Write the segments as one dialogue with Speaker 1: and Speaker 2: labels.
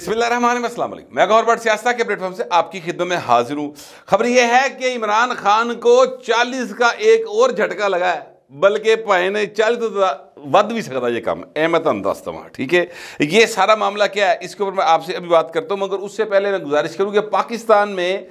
Speaker 1: बिस्मिल्लाम मैं गौर भट्ट के प्लेटफॉर्म से आपकी खिदमत में हाजिर हूँ खबर यह है कि इमरान खान को 40 का एक और झटका लगा है बल्कि भाई ने चाली तो ਵੱਧ भी सकता ये काम ए मैं तुम दस दवा ठीक है ये सारा मामला क्या है इसके ऊपर मैं आपसे अभी बात करता हूँ मगर उससे पहले मैं गुजारिश करूँ कि पाकिस्तान में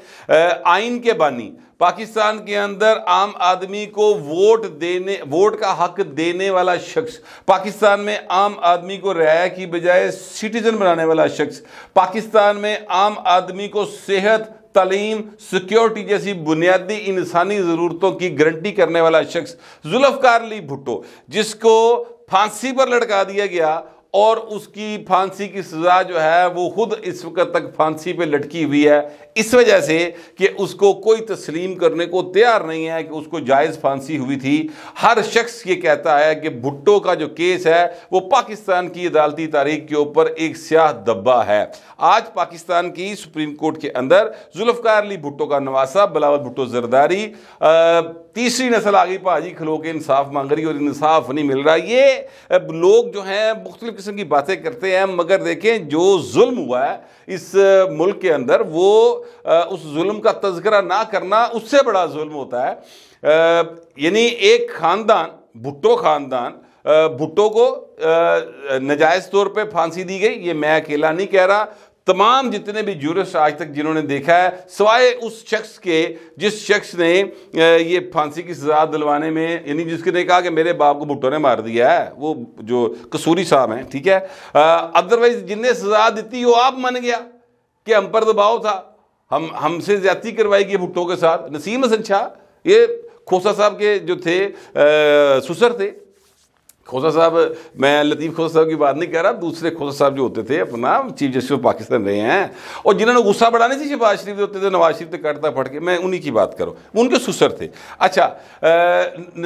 Speaker 1: आइन के बानी पाकिस्तान के अंदर आम आदमी को वोट देने वोट का हक देने वाला शख्स पाकिस्तान में आम आदमी को रियाया की बजाय सिटीजन बनाने वाला शख्स पाकिस्तान में आम आदमी को सेहत तलीम सिक्योरिटी जैसी बुनियादी इंसानी ज़रूरतों की गारंटी करने वाला शख्स जुल्फ़कार अली भुट्टो जिसको फांसी पर लटका दिया गया और उसकी फांसी की सज़ा जो है वो खुद इस वक्त तक फांसी पे लटकी हुई है इस वजह से कि उसको कोई तस्लीम करने को तैयार नहीं है कि उसको जायज़ फांसी हुई थी हर शख्स ये कहता है कि भुट्टो का जो केस है वो पाकिस्तान की अदालती तारीख के ऊपर एक स्याह दब्बा है आज पाकिस्तान की सुप्रीम कोर्ट के अंदर जुल्फकार अली भुट्टो का नवासा बलावल भुट्टो जरदारी आ, तीसरी नस्ल आ गई भाजी खलो के इंसाफ मांग रही और इंसाफ नहीं मिल रहा ये लोग जो हैं मुख्तलिफ किस्म की बातें करते हैं मगर देखें जो जुल्म हुआ है इस मुल्क के अंदर वो उस जुल्म का तस्करा ना करना उससे बड़ा जुल्म होता है यानी एक ख़ानदान भुट्टो ख़ानदान भुट्टो को नजायज़ तौर पे फांसी दी गई ये मैं अकेला नहीं कह रहा तमाम जितने भी जूरिस्ट आज तक जिन्होंने देखा है सवाए उस शख्स के जिस शख्स ने ये फांसी की सजा दिलवाने में यानी जिसने कहा कि मेरे बाप को भुट्टो ने मार दिया है वो जो कसूरी साहब हैं ठीक है अदरवाइज जिनने सजा दी वो आप मन गया कि हम पर दबाव था हम हमसे ज्यादा करवाई गई भुट्टो के साथ नसीम हसन शाह ये खोसा साहब के जो थे आ, सुसर थे खोसा साहब मैं लतीफ़ खोसा साहब की बात नहीं कर रहा दूसरे खोसा साहब जो होते थे अपना चीफ जस्टिस ऑफ पाकिस्तान रहे हैं और जिन्होंने गुस्सा बढ़ाने से शहबाज शरीफ होते थे नवाज शरीफ थे कटता फट के मैं उन्हीं की बात करूँ उनके सुसर थे अच्छा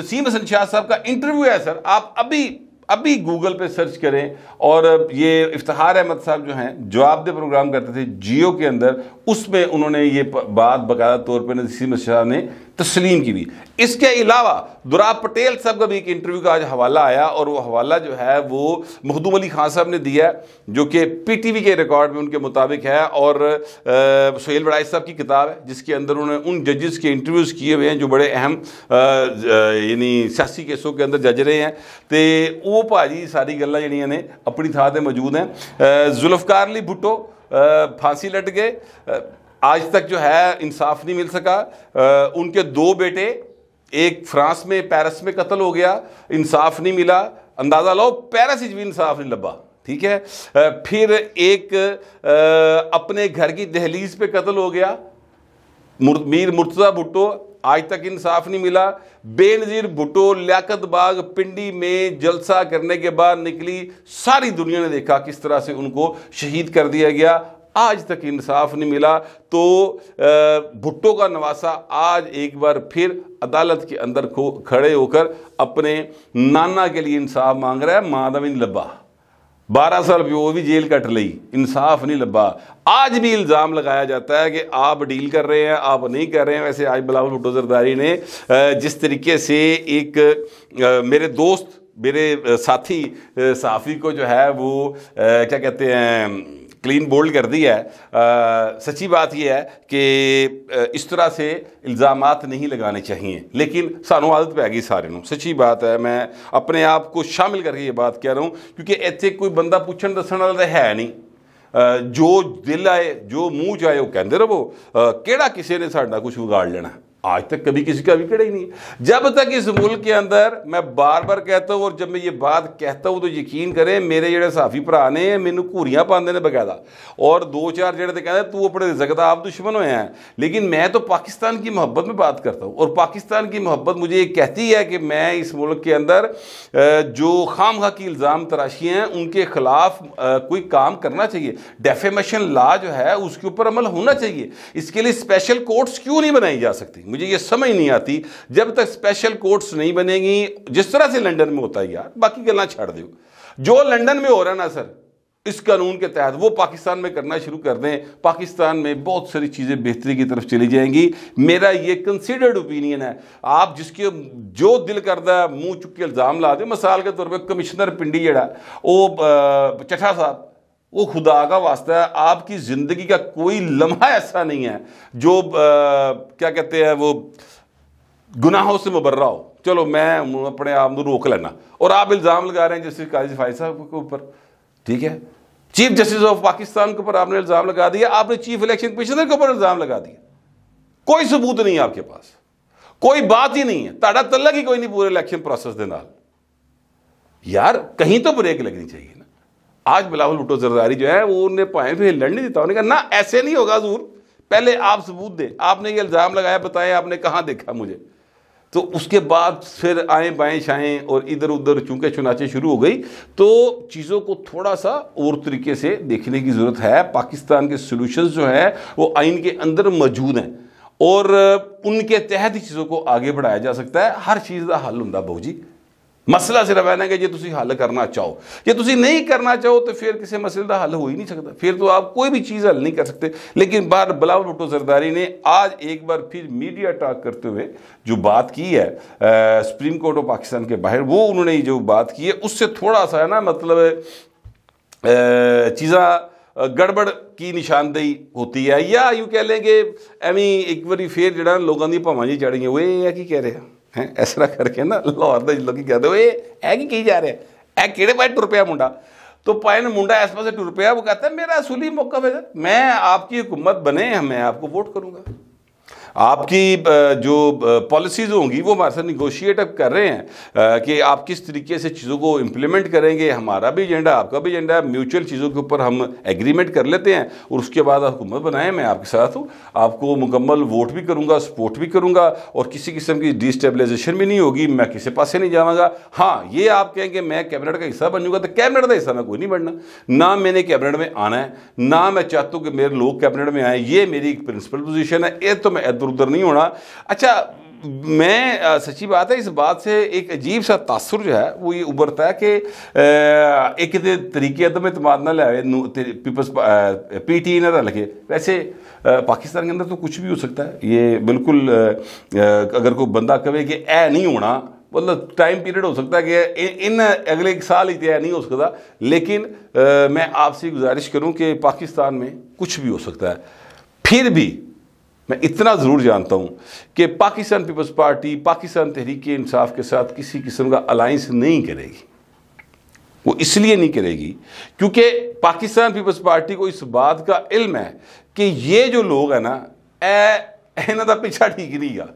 Speaker 1: नसीम हसन शाह साहब का इंटरव्यू है सर आप अभी अभी गूगल पे सर्च करें और ये इफ्तार अहमद साहब जो हैं जवाब दे प्रोग्राम करते थे जियो के अंदर उसमें उन्होंने ये बात बकायदा तौर पर नसीम शाह ने तस्लीम की भी इसके अलावा दुराब पटेल साहब का भी एक इंटरव्यू का आज हवाला आया और वो हवाला जो है वो मखदूम अली खान साहब ने दिया है जो कि पी टी वी के रिकॉर्ड में उनके मुताबिक है और सुहेल बड़ाई साहब की किताब है जिसके अंदर उन्होंने उन जजेस के इंटरव्यूज़ किए हुए हैं जो बड़े अहम यानी सियासी केसों के अंदर जज रहे हैं तो वो भाजी सारी गल् जड़िया ने अपनी थान पर मौजूद हैं जुल्फकार अली भुट्टो फांसी लट गए आज तक जो है इंसाफ नहीं मिल सका आ, उनके दो बेटे एक फ्रांस में पेरिस में कत्ल हो गया इंसाफ नहीं मिला अंदाज़ा लाओ पेरिस इज भी इंसाफ नहीं लबा ठीक है फिर एक आ, अपने घर की दहलीज पे कत्ल हो गया मुर, मीर मुर्तज़ा भुट्टो आज तक इंसाफ नहीं मिला बेनज़ीर भुट्टो लियाकत बाग पिंडी में जलसा करने के बाद निकली सारी दुनिया ने देखा किस तरह से उनको शहीद कर दिया गया आज तक इंसाफ नहीं मिला तो भुट्टो का नवासा आज एक बार फिर अदालत के अंदर खो खड़े होकर अपने नाना के लिए इंसाफ मांग रहा है माधविन लब्बा बारह साल वो भी जेल कट ली इंसाफ नहीं लब्बा आज भी इल्ज़ाम लगाया जाता है कि आप डील कर रहे हैं आप नहीं कर रहे हैं वैसे आज बिलावल भुट्टो जरदारी ने जिस तरीके से एक मेरे दोस्त मेरे साथी साफ़ी को जो है वो क्या कहते हैं ਕਲੀਨ बोल्ड ਕਰਦੀ ਹੈ ਸੱਚੀ ਬਾਤ ਇਹ ਹੈ ਕਿ ਇਸ ਤਰ੍ਹਾਂ ਸੇ ਇਲਜ਼ਾਮਾਤ ਨਹੀਂ इल्ज़ाम ਚਾਹੀਏ ਲੇਕਿਨ ਸਾਨੂੰ ਆਦਤ ਪੈ ਗਈ ਸਾਰੇ ਨੂੰ ਸੱਚੀ ਬਾਤ ਹੈ ਮੈਂ ਆਪਣੇ ਆਪ ਕੋ ਸ਼ਾਮਿਲ ਕਰਕੇ ਇਹ ਬਾਤ ਕਹਿ ਰਹਾ ਹਾਂ ਕਿਉਂਕਿ ਇੱਥੇ ਕੋਈ ਬੰਦਾ ਪੁੱਛਣ ਦੱਸਣ ਵਾਲਾ ਤਾਂ ਹੈ ਨਹੀਂ ਜੋ ਦਿਲ ਆਏ ਜੋ ਮੂੰਹ ਜਾਏ ਉਹ ਕਹਿੰਦੇ ਰਹੋ ਕਿਹੜਾ ਕਿਸੇ ਨੇ ਸਾਡਾ ਕੁਝ ਵਿਗਾੜ ਲੈਣਾ आज तक कभी किसी का विकेट ही नहीं जब तक इस मुल्क के अंदर मैं बार बार कहता हूँ और जब मैं ये बात कहता हूँ तो यकीन करें मेरे जो साफ़ी भरा ने मैनू घूरियाँ पाते हैं बकायदा और दो चार जड़े तो कहते तू अपने ਰਿਜ਼ਕ आप दुश्मन ਦੁਸ਼ਮਨ ਹੋਇਆ लेकिन मैं तो पाकिस्तान की मोहब्बत में बात करता हूँ और पाकिस्तान की मोहब्बत मुझे ये कहती है कि मैं इस मुल्क के अंदर जो खाम खा की इल्ज़ाम तराशी हैं उनके खिलाफ कोई काम करना चाहिए डेफेमेशन लॉ जो है उसके ऊपर अमल होना चाहिए इसके लिए स्पेशल कोर्ट्स क्यों नहीं बनाई जा सकती मुझे ये समझ नहीं आती जब तक स्पेशल कोर्ट्स नहीं बनेगी जिस तरह से लंदन में होता है यार बाकी गलना छाड़ दो जो लंदन में हो रहा ना सर इस कानून के तहत वो पाकिस्तान में करना शुरू कर दें पाकिस्तान में बहुत सारी चीज़ें बेहतरी की तरफ चली जाएंगी मेरा ये कंसिडर्ड ओपिनियन है आप जिसके जो दिल करता है मुँह चुके इल्ज़ाम ला दें मिसाल के तौर पर कमिश्नर पिंडी जड़ा वो चटा साहब वो खुदा का वास्ता है आपकी ज़िंदगी का कोई लम्हा ऐसा नहीं है जो आ, क्या कहते हैं वो गुनाहों से मुबर्रा हो चलो मैं अपने आप को रोक लेना और आप इल्ज़ाम लगा रहे हैं जस्टिस काजी फाइज साहब के ऊपर ठीक है चीफ जस्टिस ऑफ पाकिस्तान के ऊपर आपने इल्ज़ाम लगा दिया आपने चीफ इलेक्शन कमिश्नर के ऊपर इल्ज़ाम लगा दिया कोई सबूत नहीं है आपके पास कोई बात ही नहीं है ताड़ा तलग ही कोई नहीं पूरे इलेक्शन प्रोसेस के नाल यार कहीं तो ब्रेक लगनी चाहिए ना आज बिलावल भुट्टो जरदारी जो है वो उन्हें पाए फिर लड़ने नहीं देता उन्होंने कहा ना ऐसे नहीं होगा जूर पहले आप सबूत दें आपने ये इल्ज़ाम लगाया बताएं आपने कहाँ देखा मुझे तो उसके बाद फिर आए बाएं छाएँ और इधर उधर चूंकि चुनाचे शुरू हो गई तो चीज़ों को थोड़ा सा और तरीके से देखने की ज़रूरत है पाकिस्तान के सोल्यूशन जो हैं वो आइन के अंदर मौजूद हैं और उनके तहत ही चीज़ों को आगे बढ़ाया जा सकता है हर चीज़ का हल हों बहू जी मसला सिर्फ है ना कि जो तुम हल करना चाहो जो तुम नहीं करना चाहो तो फिर किसी मसले का हल हो ही नहीं सकता फिर तो आप कोई भी चीज़ हल नहीं कर सकते लेकिन बार बलाव भुट्टो जरदारी ने आज एक बार फिर मीडिया टाक करते हुए जो बात की है आ, सुप्रीम कोर्ट ऑफ पाकिस्तान के बाहर वो उन्होंने जो बात की है उससे थोड़ा सा है ना मतलब चीज़ा गड़बड़ की निशानदेही होती है या यूँ कह लेंगे एवं एक बार फिर जो लोगों की भावें जी चढ़ी ये है कि कह रहे हैं इस तरह करके ना लाहौर लोग कहते हो है कि कही जा रहे हैं ए कि पाए तुर पाया मुंडा तो पाए मुंडा इस पास टुर पाया वो कहता है मेरा असूली मौका मैं आपकी हुकूमत बने मैं आपको वोट करूंगा आपकी जो पॉलिसीज़ होंगी वो हमारे साथ निगोशिएट अब कर रहे हैं कि आप किस तरीके से चीज़ों को इम्प्लीमेंट करेंगे हमारा भी एजेंडा आपका भी एजेंडा म्यूचुअल चीज़ों के ऊपर हम एग्रीमेंट कर लेते हैं और उसके बाद आप हुकूमत बनाएं मैं आपके साथ हूँ आपको मुकम्मल वोट भी करूँगा सपोर्ट भी करूँगा और किसी किस्म की डिस्टेबलाइजेशन भी नहीं होगी मैं किसी पास नहीं जाऊँगा हाँ ये आप कहेंगे मैं कैबिनेट का हिस्सा बनूंगा तो कैबिनेट का हिस्सा मैं कोई नहीं बनना ना मैंने कैबिनेट में आना है ना मैं चाहता हूँ कि मेरे लोग कैबिनेट में आए ये मेरी एक प्रिंसिपल पोजिशन है ये तो मैं इधर तो उधर नहीं होना अच्छा मैं सच्ची बात है इस बात से एक अजीब सा तासुर जो है वो ये उभरता है कि एक तरीके अदम अतमाद ना लिया पीपल्स पी टी ना लगे वैसे पाकिस्तान के अंदर तो कुछ भी हो सकता है ये बिल्कुल अगर कोई बंदा कहे कि ऐ नहीं होना मतलब टाइम पीरियड हो सकता है कि इन अगले एक साल ही तय तो नहीं हो सकता लेकिन आ, मैं आपसे गुजारिश करूं कि पाकिस्तान में कुछ भी हो सकता है फिर भी मैं इतना ज़रूर जानता हूँ कि पाकिस्तान पीपल्स पार्टी पाकिस्तान तहरीक इंसाफ के साथ किसी किस्म का अलाइंस नहीं करेगी वो इसलिए नहीं करेगी क्योंकि पाकिस्तान पीपल्स पार्टी को इस बात का इल्म है कि ये जो लोग हैं ना ए इन्हों का पीछा ठीक नहीं गा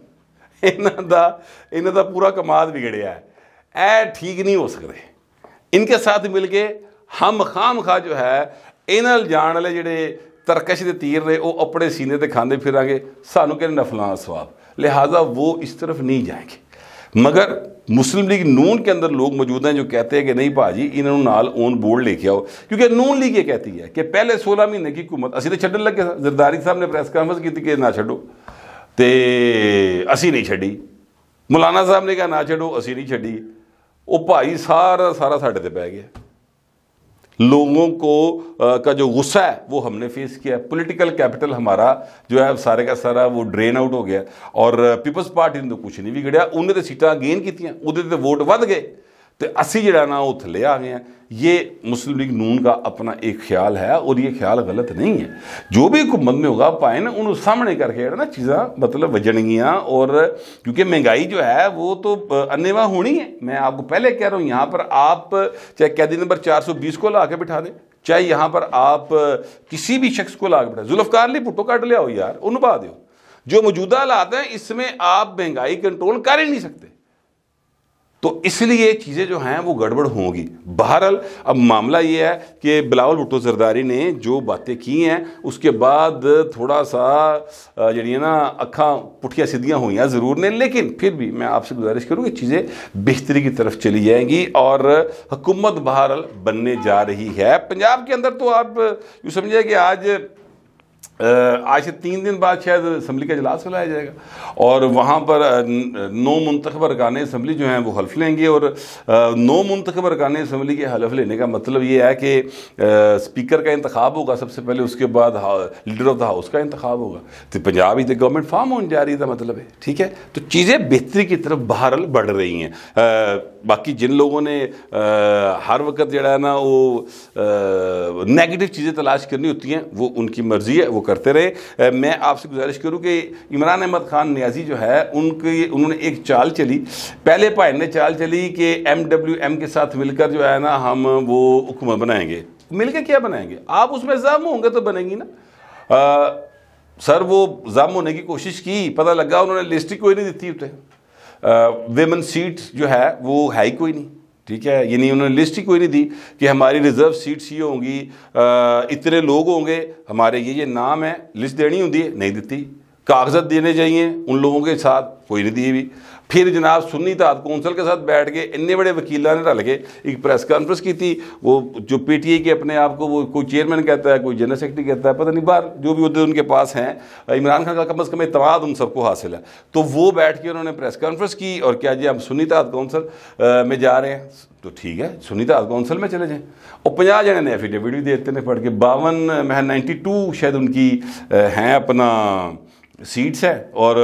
Speaker 1: इन्हों का इन्हों का पूरा कमाद बिगड़िया है ए ठीक नहीं हो सकते इनके साथ मिल के हम खाम खा जो है इन्हल जाने वाले जोड़े ਤਰਕਸ਼ ਦੇ ਤੀਰ ਨੇ ਉਹ ਆਪਣੇ ਸੀਨੇ ਤੇ ਖਾਂਦੇ ਫਿਰਾਂਗੇ ਸਾਨੂੰ ਕਹਿੰਦੇ ਨਫਲਾਂ ਸਵਾਬ लिहाजा वो इस तरफ नहीं जाएंगे मगर मुस्लिम लीग नून के अंदर लोग मौजूद हैं जो कहते हैं कि नहीं भाजी इन्होंने नाल ऑन बोर्ड लेके आओ क्योंकि नून लीग ये कहती है कि पहले 16 महीने की हुकूमत असं तो छड़न लगे जरदारी साहब ने प्रेस कॉन्फ्रेंस की कि ना छो तो असी नहीं छी ਮੌਲਾਨਾ ਸਾਹਿਬ ਨੇ ਕਿਹਾ ਨਾ ਛੱਡੋ ਅਸੀਂ ਨਹੀਂ ਛੱਡੀ ਉਹ ਭਾਈ ਸਾਰਾ ਸਾਰਾ ਸਾਡੇ ਤੇ ਪੈ ਗਿਆ लोगों को आ, का जो गुस्सा है वो हमने फेस किया पॉलिटिकल कैपिटल हमारा जो है सारे का सारा वो ड्रेन आउट हो गया और पीपल्स पार्टी ने तो कुछ नहीं बिगड़िया उन्हें तो सीटा गेन कीतियाँ उन्हें तो वोट वे गए तो असी जरा ना ਉਹ ਥੱਲੇ ਆ ਗਏ ये मुस्लिम लीग नून का अपना एक ख्याल है और ये ख्याल गलत नहीं है जो भी हुकूमत में होगा पाए ना उन्होंने सामने करके ना चीज़ा मतलब वजनगियाँ और क्योंकि महंगाई जो है वो तो अन्यवा होनी है मैं आपको पहले कह रहा हूँ यहाँ पर आप चाहे कैदी नंबर चार सौ बीस को ला के बिठा दें चाहे यहाँ पर आप किसी भी शख्स को ला के बिठा जुल्फकार ली भुट्टो काट ले आओ यार उन्होंने पा दो जो मौजूदा हालात हैं इसमें आप महंगाई कंट्रोल कर ही नहीं सकते तो इसलिए ये चीज़ें जो हैं वो गड़बड़ होंगी बहरहाल अब मामला ये है कि बिलावल भुट्टो जरदारी ने जो बातें की हैं उसके बाद थोड़ा सा जड़ी ना अखा पुठिया सीधियाँ हुई हैं ज़रूर ने लेकिन फिर भी मैं आपसे गुजारिश करूँ कि चीज़ें बेहतरी की तरफ चली जाएंगी और हुकूमत बहरहाल बनने जा रही है पंजाब के अंदर तो आप यूँ समझिए कि आज आज से तीन दिन बाद शायद असम्बली का इजलास बुलाया जाएगा और वहाँ पर नौ मंतखब अरकान इसम्बली जो हैं वो हल्फ लेंगे और नौ मंतखब अरकान इसम्बली के हल्फ लेने का मतलब ये है कि स्पीकर का इंतखब होगा सबसे पहले उसके बाद लीडर ऑफ द हाउस का इंतखब होगा तो पंजाब ही तो गवर्नमेंट फार्म होने जा रही था तो मतलब है ठीक है तो चीज़ें बेहतरी की तरफ बहरल बढ़ रही हैं बाकी जिन लोगों ने आ, हर वक्त जड़ा है ना वो नेगेटिव चीज़ें तलाश करनी होती हैं वो उनकी मर्ज़ी है वो करते रहे आ, मैं आपसे गुजारिश करूँ कि इमरान अहमद खान न्याजी जो है उनके उन्होंने एक चाल चली पहले पाए ने चाल चली कि एम डब्ल्यू एम के साथ मिलकर जो है ना हम वो हुक्म बनाएंगे मिलकर क्या बनाएंगे आप उसमें जम होंगे तो बनेंगी ना आ, सर वो जाम होने की कोशिश की पता लगा उन्होंने लिस्ट ही कोई नहीं दी थी उतने वेमन सीट जो है वो है ही कोई नहीं ठीक है यानी उन्होंने लिस्ट ही कोई नहीं दी कि हमारी रिजर्व सीट्स ये होंगी इतने लोग होंगे हमारे ये ये नाम है लिस्ट देनी होती है नहीं देती कागजात देने चाहिए उन लोगों के साथ कोई नहीं दी हुई फिर जनाब सुन्नी तहत कौंसल के साथ बैठ गए इन्ने बड़े वकीलों ने रल के एक प्रेस कॉन्फ्रेंस की थी वो जो पी टी आई के अपने आप को वो कोई चेयरमैन कहता है कोई जनरल सेक्रेटरी कहता है पता नहीं बार जो भी उधर उनके पास हैं इमरान खान का कम अज़ कम इतमाद उन सबको हासिल है तो वो बैठ के उन्होंने प्रेस कॉन्फ्रेंस की और क्या जी हम सुन्नी तहत कौंसल में जा रहे हैं तो ठीक है सुनी तहत कौंसल में चले जाएँ और पंजा जने ने एफिडेविट भी देते हैं पढ़ के बावन मह नाइन्टी टू शायद उनकी हैं अपना सीट्स है और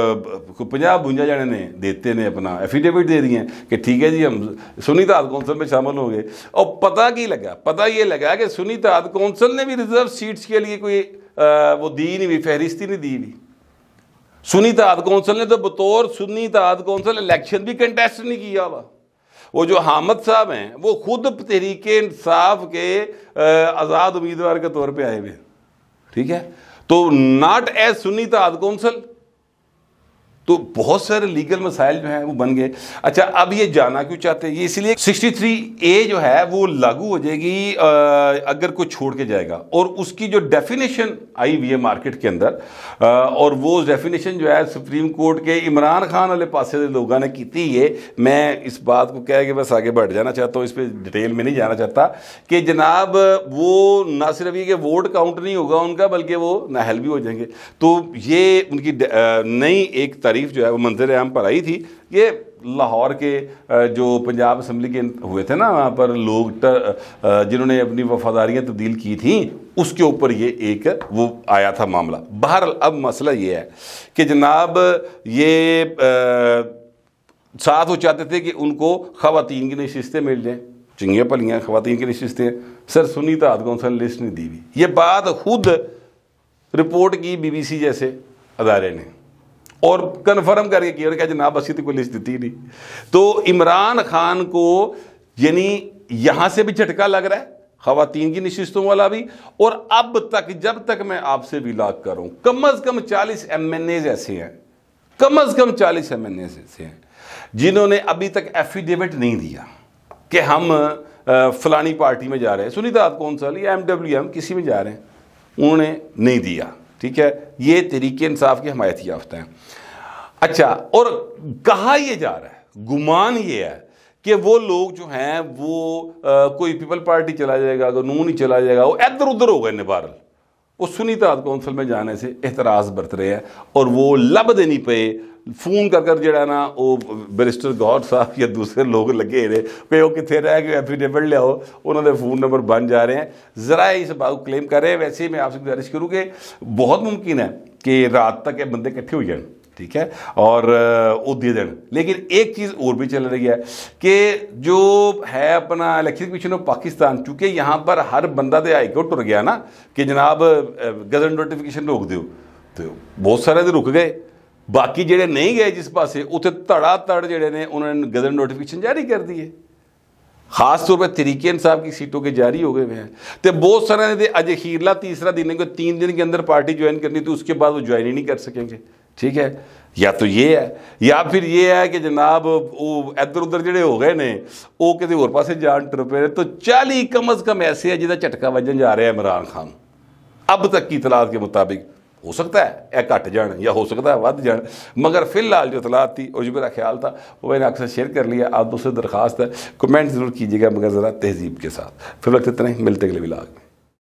Speaker 1: पंजाब बुंजा जने ने देते ने अपना एफिडेविट दे रही हैं कि ठीक है जी हम सुनीता ताद कौंसिल में शामिल हो गए और पता की लगा पता ये लगा कि सुनीता ताद कौंसिल ने भी रिजर्व सीट्स के लिए कोई वो दी नहीं हुई फहरिस्त ही नहीं दी हुई सुनीता ताद कौंसल ने तो बतौर सुनीता ताद कौंसिल इलेक्शन भी कंटेस्ट नहीं किया हुआ वो जो हामद साहब हैं वो खुद तरीके इंसाफ के आज़ाद उम्मीदवार के तौर पर आए हुए ठीक है तो नॉट एज सुनीता कौंसल तो बहुत सारे लीगल मसाइल जो हैं वो बन गए अच्छा अब ये जाना क्यों चाहते हैं ये इसलिए 63 ए जो है वो लागू हो जाएगी अगर कोई छोड़ के जाएगा और उसकी जो डेफिनेशन आई हुई है मार्केट के अंदर और वो डेफिनेशन जो है सुप्रीम कोर्ट के इमरान खान वाले पास से लोगों ने की थी ये मैं इस बात को कह के बस आगे बढ़ जाना चाहता हूँ इस पर डिटेल में नहीं जाना चाहता कि जनाब वो ना सिर्फ ये कि वोट काउंट नहीं होगा उनका बल्कि वो नाहल भी हो जाएंगे तो ये उनकी नई एक तारीफ जो है वो मंजर आम पर आई थी ये लाहौर के जो पंजाब असम्बली के हुए थे ना वहाँ पर लोग जिन्होंने अपनी वफादारियाँ तब्दील की थी उसके ऊपर ये एक वो आया था मामला बहर अब मसला ये है कि जनाब ये साथ वो चाहते थे कि उनको ख़वान की नशस्तें मिल जाएँ चिंगियाँ पलियाँ ख़वान की नशस्तें सर सुनीता आद कौन लिस्ट नहीं दी हुई ये बात खुद रिपोर्ट की बीबीसी जैसे अदारे ने और कन्फर्म करके किया और क्या जनाब असी तो कोई लिस्ट दी नहीं तो इमरान खान को यानी यहाँ से भी झटका लग रहा है खातन की नशस्तों वाला भी और अब तक जब तक मैं आपसे विलाक करूँ कम अज़ कम चालीस एम एन एज ऐसे हैं कम अज़ कम चालीस एम एन एज ऐसे हैं जिन्होंने अभी तक एफिडेविट नहीं दिया कि हम फलानी पार्टी में जा रहे हैं सुनीता आप कौन सा ली एम डब्ल्यू एम किसी में जा रहे हैं उन्होंने नहीं दिया ठीक है ये तरीके इंसाफ की हमायत याफ्ता हैं अच्छा और कहा यह जा रहा है गुमान ये है कि वो लोग जो हैं वो आ, कोई पीपल पार्टी चला जाएगा कोई नून ही चला जाएगा वो इधर उधर होगा इन्हें बहरल वो सुनी तहत कौंसल में जाने से एतराज़ बरत रहे हैं और वो लभ दे नहीं पे फोन कर कर जरा ना वो बैरिस्टर गौर साहब या दूसरे लोग लगे रहे पे वो कितने रह गए एफिडेविट लियाओ उन्होंने फ़ोन नंबर बन जा रहे हैं ज़रा इस बाग क्लेम कर रहे हैं वैसे ही मैं आपसे गुजारिश करूँ कि बहुत मुमकिन है कि रात तक ये बंदे इकट्ठे हो जाए ठीक है और उद्येदन लेकिन एक चीज़ और भी चल रही है कि जो है अपना इलेक्शन कमीशन ऑफ पाकिस्तान चूंकि यहाँ पर हर बंदा तो हाईकोर्ट उठ गया ना कि जनाब गजन नोटिफिकेशन रोक दो तो बहुत सारे तो रुक गए बाकी जेडे नहीं गए जिस पास उड़ाधड़ जड़े ने उन्होंने गजन नोटिफिकेशन जारी कर दी है खास तौर पर तरीके साहब की सीटों के जारी हो गए हुए हैं तो बहुत सारे ने तो अज अखीरला तीसरा दिन है तीन दिन के अंदर पार्टी ज्वाइन करनी थी उसके बाद वो ज्वाइन ही नहीं कर सकेंगे ਠੀਕ ਹੈ ਜਾਂ ਤਾਂ ਇਹ ਹੈ ਜਾਂ ਫਿਰ ਇਹ ਹੈ ਕਿ ਜਨਾਬ ਉਹ ਇੱਧਰ ਉੱਧਰ ਜਿਹੜੇ ਹੋ ਗਏ ਨੇ ਉਹ ਕਿਤੇ ਹੋਰ ਪਾਸੇ ਜਾਣ ਟੁਰ तो चाली कम अज़ कम ऐसे है ਹੈ झटका वजन जा रहा है इमरान खान अब तक की इतलात के मुताबिक हो सकता है यह घट जाए या हो सकता है वह जाए मगर फिलहाल जो इतलात थी और जो मेरा ख्याल था वो मैंने अक्सर शेयर कर लिया आप दूसरे दरखास्त है कमेंट ज़रूर कीजिएगा मगर ज़रा तहजीब के साथ फिर वक्त इतना मिलते अगले विलाग में